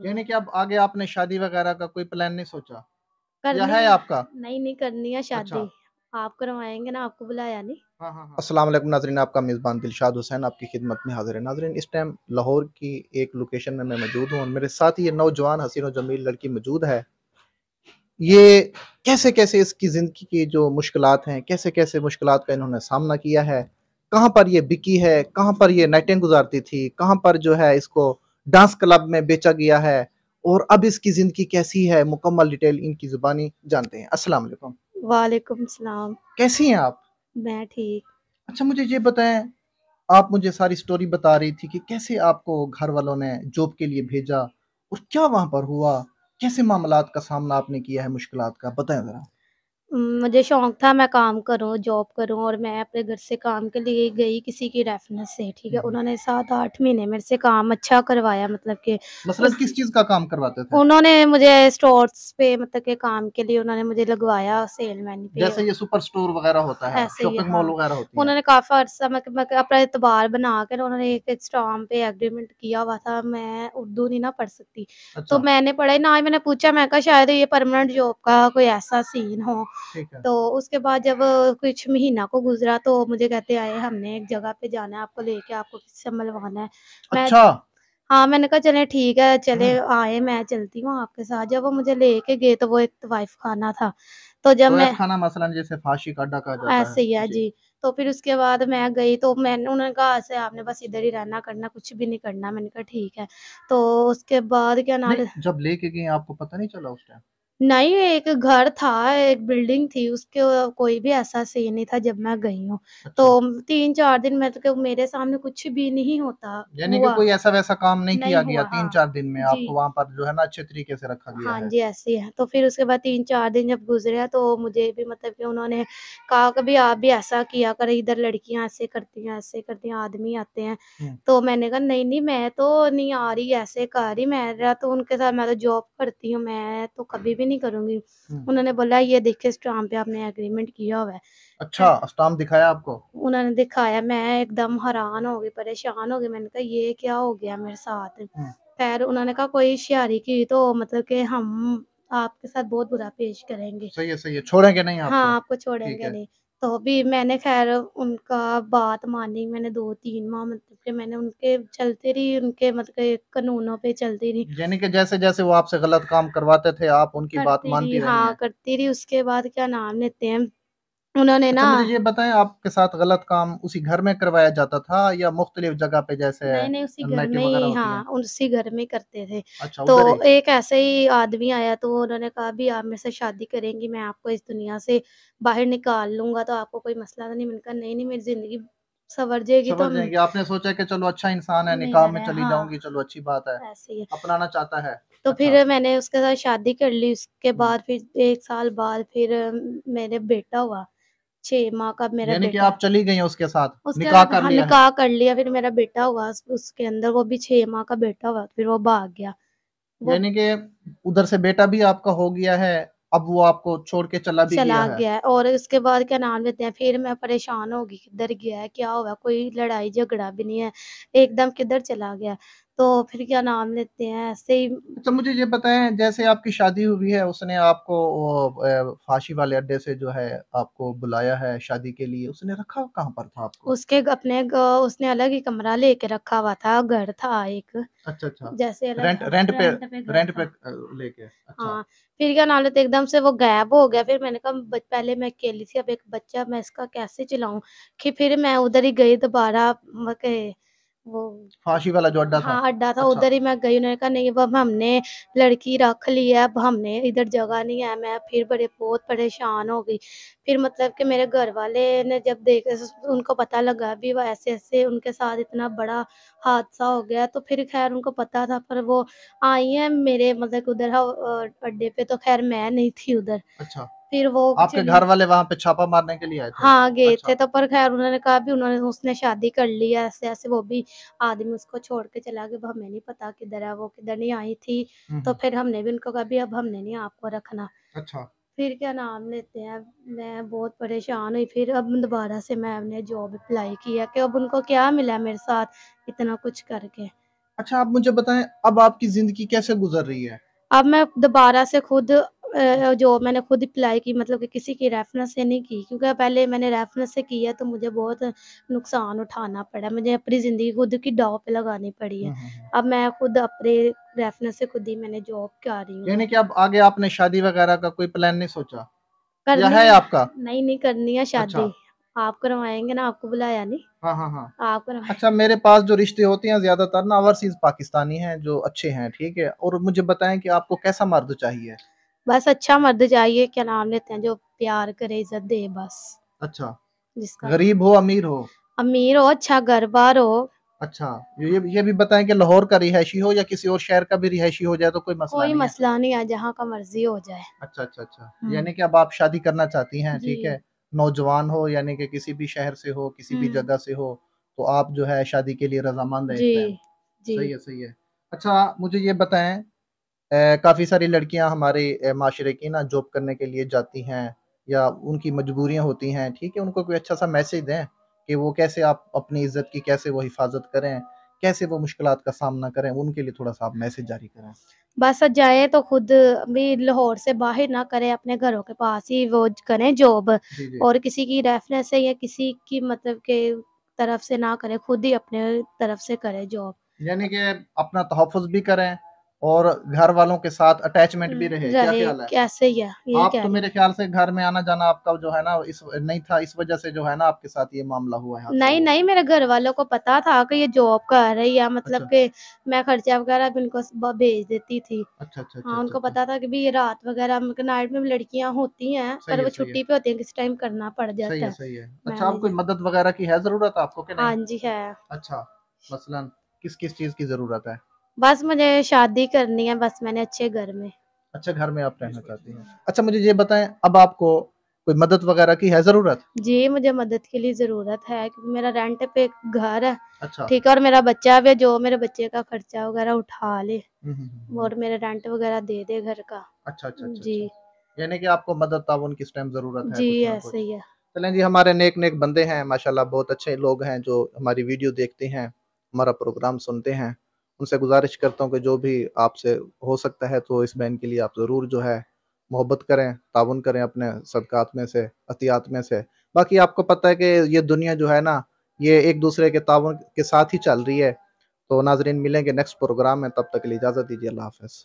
हम्म। यानी कि अब आगे आपने शादी वगैरह का कोई प्लान नहीं सोचा या है आपका नहीं नहीं करनी है अच्छा। शादी अच्छा। आप करवाएंगे ना आपको बुलाया नहीं हाँ, हाँ, हाँ। अस्सलाम वालेकुम नाजरीन आपका मेज़बान दिलशाद हुसैन आपकी खिदमत में हाजिर है नाजरीन इस टाइम लाहौर की एक लोकेशन में मैं मौजूद हूँ मेरे साथ ही ये नौजवान हसीन और जमील लड़की मौजूद है ये कैसे कैसे इसकी ज़िंदगी की जो मुश्किल हैं कैसे कैसे मुश्किल का इन्होंने सामना किया है कहाँ पर ये बिकी है कहाँ पर ये नाइटें गुजारती थी कहाँ पर जो है इसको डांस क्लब में बेचा गया है और अब इसकी जिंदगी कैसी है मुकम्मल डिटेल इनकी जुबानी जानते हैं अस्सलाम वालेकुम वालेकुम सलाम कैसी हैं आप मैं ठीक अच्छा मुझे ये बताएं आप मुझे सारी स्टोरी बता रही थी कि कैसे आपको घर वालों ने जॉब के लिए भेजा और क्या वहाँ पर हुआ कैसे मामला का सामना आपने किया है मुश्किल का बताएं जरा मुझे शौक था मैं काम करूँ जॉब करूँ और मैं अपने घर से काम के लिए गई किसी की रेफरेंस से ठीक है उन्होंने सात आठ महीने मेरे से काम अच्छा करवाया मतलब के मतलब किस चीज़ का काम करवाते थे उन्होंने मुझे स्टोर्स पे मतलब के काम के लिए उन्होंने मुझे लगवाया सेलमैन पे जैसे ये सुपर स्टोर वगैरह होता है शॉपिंग मॉल हाँ। वगैरह होती है उन्होंने काफी अरसा अपना एतबार बना कर उन्होंने एक स्टॉम पे एग्रीमेंट किया हुआ था मैं उर्दू नहीं ना पढ़ सकती तो अच्छा। मैंने पढ़ा ना ही मैंने पूछा मैं कहा शायद ये परमानेंट जॉब का कोई ऐसा सीन हो तो उसके बाद जब कुछ महीना को गुजरा तो मुझे कहते आए हमने एक जगह पे जाना है आपको लेके आपको किससे मिलवाना है अच्छा। मैं हाँ मैंने कहा चले ठीक है चले हम्म। आए मैं चलती हूँ आपके साथ जब वो मुझे लेके गए तो वो एक वाइफ खाना था तो जब मैं खाना मसलन जैसे फांसी का डका जाता है ऐसे ही है जी तो फिर उसके बाद मैं गई तो मैंने उन्होंने कहा ऐसे आपने बस इधर ही रहना करना कुछ भी नहीं करना मैंने कहा ठीक है तो उसके बाद क्या नाम जब लेके गए आपको पता नहीं चला उस टाइम नहीं, एक घर था, एक बिल्डिंग थी, उसके कोई भी ऐसा सीन नहीं था जब मैं गई हूँ। तो अच्छा। तो तीन चार दिन में तो मेरे सामने कुछ भी नहीं होता यानी कि कोई ऐसा-वैसा काम नहीं किया गया हाँ। तीन चार दिन में आपको वहाँ पर जो है ना अच्छे तरीके से रखा गया हाँ है। जी, ऐसी है। तो फिर उसके बाद तीन चार दिन जब गुज़रे तो मुझे भी मतलब की उन्होंने कहा कभी आप भी ऐसा किया कर इधर लड़कियाँ ऐसे करती हैं, ऐसे करती है आदमी आते हैं।" तो मैंने कहा, "नहीं-नहीं, मैं तो नहीं आ रही, ऐसे कर रही।" मैं तो उनके साथ मैं तो जॉब करती हूँ, मैं तो कभी भी नहीं करूंगी हम्म। उन्होंने बोला ये देखे स्टाम्प पे आपने एग्रीमेंट किया हुआ है अच्छा स्टाम्प दिखाया आपको उन्होंने दिखाया मैं एकदम हैरान हो गई परेशान हो गई मैंने कहा ये क्या हो गया मेरे साथ खैर हम्म। उन्होंने कहा कोई होशियारी की तो मतलब के हम आपके साथ बहुत बुरा पेश करेंगे सही है सही है छोड़ेंगे नहीं आपको। तो? हाँ आपको छोड़ेंगे नहीं तो भी मैंने खैर उनका बात मानी मैंने दो तीन माह मतलब के मैंने उनके चलते रही उनके मतलब के कानूनों पे चलती रही यानी कि जैसे जैसे वो आपसे गलत काम करवाते थे आप उनकी बात मानती रही हाँ करती रही उसके बाद क्या नाम लेते हैं उन्होंने अच्छा, ना तो ये बताएं आपके साथ गलत काम उसी घर में करवाया जाता था या मुख्तलिफ जगह पे जैसे नहीं नहीं उसी घर में ही हाँ उसी घर में करते थे अच्छा तो एक ऐसे ही आदमी आया तो उन्होंने कहा भी आप मेरे से शादी करेंगी मैं आपको इस दुनिया से बाहर निकाल लूंगा तो आपको कोई मसला तो नहीं मिलकर नहीं नहीं मेरी जिंदगी सवर जाएगी तो आपने सोचा कि चलो अच्छा इंसान है निकाह में चली हाँ, जाऊंगी चलो अच्छी बात है अपनाना चाहता है तो अच्छा फिर मैंने उसके साथ शादी कर ली उसके बाद फिर एक साल बाद फिर मेरे बेटा हुआ छह माह का मेरा यानी कि आप चली गई उसके साथ उसके निकाह कर हाँ, लिया निकाह कर लिया फिर मेरा बेटा हुआ उसके अंदर वो भी छह माह का बेटा हुआ फिर वो भाग गया यानी कि उधर से बेटा भी आपका हो गया है अब वो आपको छोड़ के चला भी चला गया, गया है और उसके बाद क्या नाम लेते हैं फिर मैं परेशान होगी किधर गया है क्या हुआ कोई लड़ाई झगड़ा भी नहीं है एकदम किधर चला गया तो फिर क्या नाम लेते हैं ऐसे ही अच्छा मुझे ये बताएं जैसे आपकी शादी हुई है उसने आपको फांसी वाले अड्डे से जो है आपको बुलाया है शादी के लिए उसने रखा कहाँ पर था आपको उसके अपने उसने अलग ही कमरा लेके रखा हुआ था घर था एक अच्छा अच्छा जैसे रेंट रेंट पे रेंट पे, पे लेके अच्छा। हाँ फिर क्या नाम लेते एकदम से वो गायब हो गया फिर मैंने कहा पहले मैं अकेली थी अब एक बच्चा मैं इसका कैसे चलाऊ की फिर मैं उधर ही गई दोबारा वो फांसी वाला जो अड्डा हाँ, था अड्डा था अच्छा। उधर ही मैं गई उन्होंने कहा नहीं अब हमने लड़की रख ली है अब हमने इधर जगह नहीं है मैं फिर बड़े बहुत परेशान हो गई फिर मतलब कि मेरे घर वाले ने जब देख उनको पता लगा भी वो ऐसे ऐसे उनके साथ इतना बड़ा हादसा हो गया तो फिर खैर उनको पता था पर वो आई है मेरे मतलब उधर अड्डे पे तो खैर मैं नहीं थी उधर अच्छा फिर वो आपके घर वाले वहाँ पे छापा मारने के लिए आए थे हाँ गए अच्छा। थे तो पर खैर उन्होंने कहा भी उन्होंने उसने शादी कर ली है ऐसे ऐसे वो भी आदमी उसको छोड़ के चला गया हमें नहीं पता किधर है वो किधर नहीं आई थी हम्म, तो हम्म। फिर हमने भी उनको कहा भी अब हमने नहीं आपको रखना अच्छा फिर क्या नाम लेते हैं मैं बहुत परेशान हुई फिर अब दोबारा से मैं अपने जॉब अप्लाई किया कि अब उनको क्या मिला मेरे साथ इतना कुछ करके अच्छा आप मुझे बताएं अब आपकी ज़िंदगी कैसे गुजर रही है अब मैं दोबारा से खुद जो मैंने खुद अप्लाई की मतलब कि किसी की रेफरेंस से नहीं की क्योंकि पहले मैंने रेफरेंस से किया तो मुझे बहुत नुकसान उठाना पड़ा मुझे अपनी ज़िंदगी खुद की डाव पे लगानी पड़ी है हम्म, हम्म, हम्म। अब मैं खुद अपने रेफरेंस से खुद ही मैंने जॉब कर रही हूँ यानी कि अब आगे आपने शादी वगैरह का कोई प्लान नहीं सोचा करना है आपका नहीं नहीं करनी है अच्छा। शादी आप करवाएंगे ना आपको बुलाया नहीं हाँ हाँ हाँ आप अच्छा मेरे पास जो रिश्ते होते हैं ज्यादातर ना ओवरसीज पाकिस्तानी हैं जो अच्छे हैं ठीक है और मुझे बताएं कि आपको कैसा मर्द चाहिए बस अच्छा मर्द चाहिए क्या नाम लेते हैं जो प्यार करे इज्जत दे बस अच्छा जिसका गरीब हो अमीर हो अमीर हो अच्छा घर बार हो अच्छा ये ये भी बताएं कि लाहौर का रिहायशी हो या किसी और शहर का भी रिहायशी हो जाए तो कोई मसला कोई नहीं मसला नहीं है जहाँ का मर्जी हो जाए अच्छा अच्छा अच्छा हम्म। यानी कि अब आप शादी करना चाहती हैं ठीक है नौजवान हो यानी कि किसी भी शहर से हो किसी भी हम्म। जगह से हो तो आप जो है शादी के लिए रजामंद है सही है सही है अच्छा मुझे ये बताएं काफ़ी सारी लड़कियां हमारे माशरे की ना जॉब करने के लिए जाती हैं या उनकी मजबूरियां होती हैं ठीक है उनको कोई अच्छा सा मैसेज दें कि वो कैसे आप अपनी इज्जत की कैसे वो हिफाजत करें कैसे वो मुश्किल का सामना करें उनके लिए थोड़ा सा आप मैसेज जारी करें बस जाए तो खुद भी लाहौर से बाहर ना करें अपने घरों के पास ही वो करें जॉब और किसी की रेफरेंस से या किसी की मतलब के तरफ से ना करें खुद ही अपने तरफ से करें जॉब यानी कि अपना तहफ़ भी करें और घर वालों के साथ अटैचमेंट भी हम्म, रहे क्या ख्याल है कैसे या, ये आप तो मेरे ख्याल से घर में आना जाना आपका जो है ना इस नहीं था इस वजह से जो है ना आपके साथ ये मामला हुआ है नहीं नहीं मेरे घर वालों को पता था कि ये जॉब कर रही है मतलब अच्छा। मैं खर्चा वगैरह भी उनको भेज देती थी अच्छा अच्छा हाँ अच्छा, उनको अच्छा, अच्छा। पता था की रात वगैरह नाइट में लड़कियाँ होती है पर वो छुट्टी पे होती है किस टाइम करना पड़ जाता है अच्छा आपको मदद वगैरह की है जरूरत आपको हाँ जी है अच्छा मसलन किस किस चीज की जरूरत है बस मुझे शादी करनी है बस मैंने अच्छे घर में अच्छा घर में आप रहना चाहती हैं अच्छा मुझे ये बताएं अब आपको कोई मदद वगैरह की है जरूरत जी मुझे मदद के लिए जरूरत है क्योंकि मेरा रेंट पे घर है अच्छा ठीक है और मेरा बच्चा भी जो मेरे बच्चे का खर्चा वगैरह उठा ले हम्म, हम्म, हम्म, और मेरा रेंट वगैरह दे दे घर का अच्छा अच्छा, अच्छा जी अच्छा। यानी कि आपको मदद किस टाइम जरूरत है जी ऐसे हाँ, ही है चलें जी हमारे नेक नेक बंदे हैं माशाल्लाह बहुत अच्छे लोग हैं जो हमारी वीडियो देखते हैं हमारा प्रोग्राम सुनते हैं उनसे गुजारिश करता हूँ कि जो भी आपसे हो सकता है तो इस बहन के लिए आप ज़रूर जो है मोहब्बत करें ताउन करें अपने सदक़ात में से अतियात में से बाकी आपको पता है कि ये दुनिया जो है ना ये एक दूसरे के ताउन के साथ ही चल रही है तो नाजरीन मिलेंगे नेक्स्ट प्रोग्राम में तब तक के लिए इजाज़त दीजिए अल्लाह हाफ